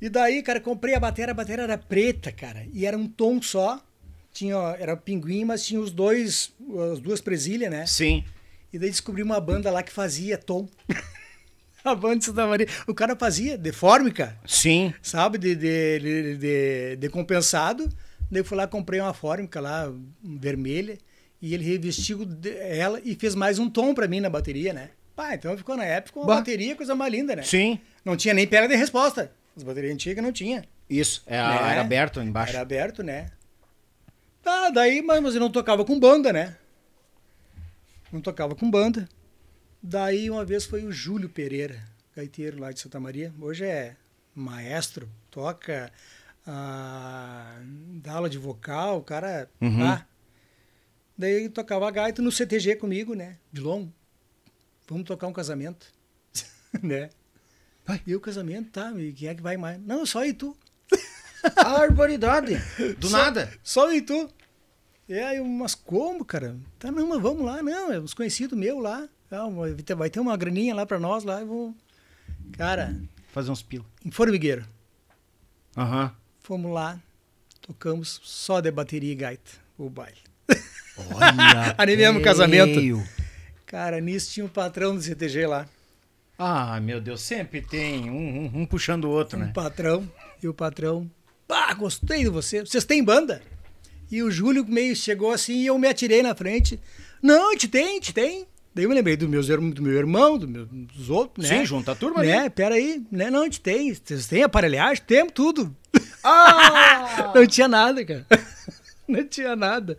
E daí, cara, comprei a bateria, a bateria era preta, cara, e era um tom só. Tinha, era pinguim, mas tinha os dois, as duas presilhas, né? Sim. E daí descobri uma banda lá que fazia tom. a banda de Santa Maria. O cara fazia deformica Sim. Sabe? De, de, de, de, de compensado. Daí fui lá, comprei uma fórmica lá, vermelha. E ele revestiu ela e fez mais um tom para mim na bateria, né? Pá, então ficou na época uma bah. bateria, coisa mais linda, né? Sim. Não tinha nem pedra de resposta. As baterias antigas não tinha. Isso, é, né? era aberto embaixo. Era aberto, né? Tá, daí, mas eu não tocava com banda, né? Não tocava com banda. Daí uma vez foi o Júlio Pereira, gaiteiro lá de Santa Maria. Hoje é maestro, toca, ah, dá aula de vocal, o cara. Uhum. Tá. Daí tocava gaita no CTG comigo, né? De longo vamos tocar um casamento, né? Vai. e o casamento, tá, e quem é que vai mais? Não, só e tu. A do só, nada. Só e tu. E é, aí, mas como, cara? Tá, não, mas vamos lá, não, é uns conhecidos meu lá. Ah, vai ter uma graninha lá pra nós lá, eu vou... Cara... Fazer uns pilos Em Formigueiro. Aham. Uhum. Fomos lá, tocamos só de bateria e gaita, o baile. Olha, Animemos o casamento. Cara, nisso tinha um patrão do CTG lá. Ah, meu Deus, sempre tem um, um, um puxando o outro, um né? Um patrão e o patrão. Ah, gostei de você. Vocês têm banda? E o Júlio meio chegou assim e eu me atirei na frente. Não, gente tem, gente tem. Daí eu me lembrei do, meus, do meu irmão, do meu, dos outros, né? Sim, junta a turma, né? né? Peraí, né? Não, a gente tem. Vocês têm aparelhagem? Temos tudo. Ah! não tinha nada, cara. Não tinha nada.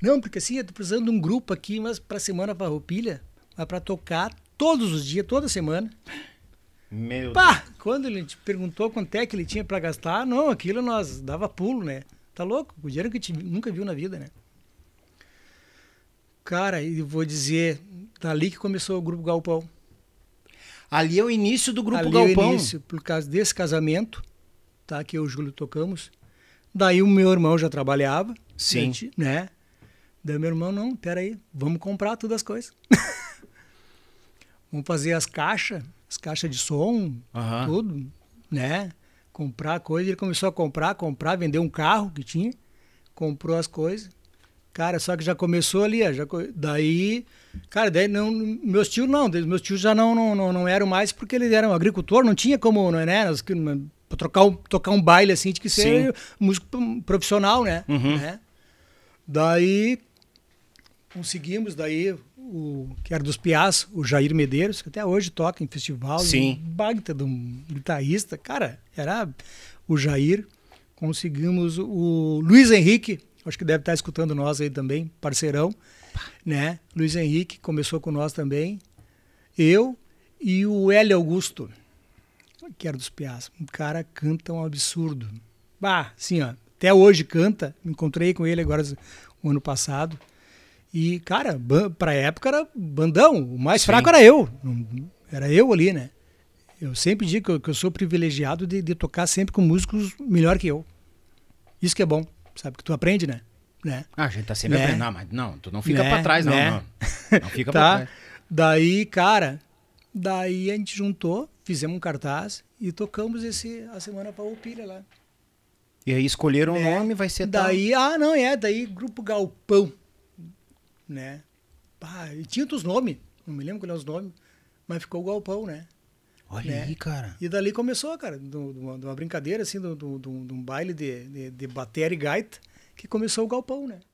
Não, porque assim, eu tô precisando de um grupo aqui, mas pra Semana roupilha, mas pra tocar todos os dias, toda semana. Meu Pá, Deus. quando ele te perguntou quanto é que ele tinha para gastar, não, aquilo nós dava pulo, né? Tá louco? O dinheiro que a gente nunca viu na vida, né? Cara, e vou dizer, ali que começou o Grupo Galpão. Ali é o início do Grupo ali Galpão. É o início, por causa desse casamento, tá? Que eu e o Júlio tocamos. Daí o meu irmão já trabalhava. Sim. Gente, né? Daí meu irmão, não, peraí, aí, vamos comprar todas as coisas. vamos fazer as caixas, as caixas de som, uhum. tudo, né? Comprar coisa. Ele começou a comprar, comprar, vender um carro que tinha, comprou as coisas. Cara, só que já começou ali, já daí, cara, daí não, meus tios não, meus tios já não, não, não, eram mais porque eles eram agricultor, não tinha como, não é, né? né? Pra trocar um, tocar um baile assim, tinha que ser Sim. músico profissional, né? Uhum. né? Daí, conseguimos daí o que era dos Piás, o Jair Medeiros, que até hoje toca em festival, Sim. um baita de um guitarrista, cara, era o Jair. Conseguimos o Luiz Henrique, acho que deve estar escutando nós aí também, parceirão, né? Luiz Henrique começou com nós também. Eu e o Hélio Augusto, que era dos Piás. Um cara canta um absurdo. Bah, sim ó, até hoje canta. encontrei com ele agora o ano passado. E, cara, pra época era bandão. O mais Sim. fraco era eu. Era eu ali, né? Eu sempre digo que eu, que eu sou privilegiado de, de, tocar sempre com músicos melhor que eu. Isso que é bom, sabe? Que tu aprende, né? né? Ah, a gente tá sempre né? aprendendo. Não, mas não, tu não fica né? pra trás, não, né? não. Não fica tá? pra trás. Daí, cara, daí a gente juntou, fizemos um cartaz e tocamos esse, a semana Opilha lá. E aí escolheram o é, nome, vai ser Daí, tal. ah, não, é, daí Grupo Galpão né? e tinha outros nomes, não me lembro qual era é os nomes, mas ficou o galpão, né? Olha né? aí, cara. E dali começou, cara, de uma brincadeira, assim, de um baile de, de, de bateria e gaita, que começou o galpão, né?